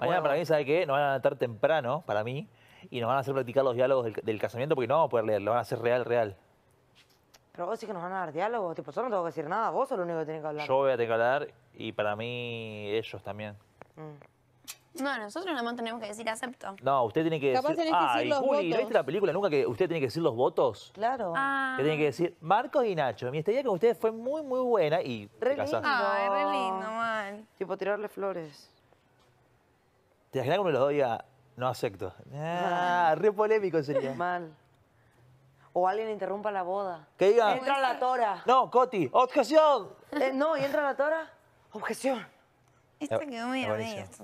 Mañana para mí, ¿sabe qué? Nos van a levantar temprano, para mí, y nos van a hacer practicar los diálogos del, casamiento porque no vamos a poder leer, lo van a hacer real, real. Pero vos sí que nos van a dar diálogos, tipo, yo no tengo que decir nada, vos sos lo único que tenés que hablar. Yo voy a tener que hablar y para mí ellos también. Mm. No, nosotros no tenemos que decir acepto. No, usted tiene que decir... Capaz tenés decir los Juli, votos. ¿no viste la película nunca que usted tiene que decir los votos? Claro. Ah. Que tiene que decir, Marcos y Nacho, mi estadía con ustedes fue muy, muy buena y... Re lindo. Ay, re lindo, mal. Tipo, tirarle flores. ¿Te imaginas que me doy los no acepto? Ah, re polémico sería. Mal. O alguien interrumpa la boda. Que diga. Entra la tora. No, Coti, objeción. Eh, no, y entra la tora. Objeción. Esto quedó muy a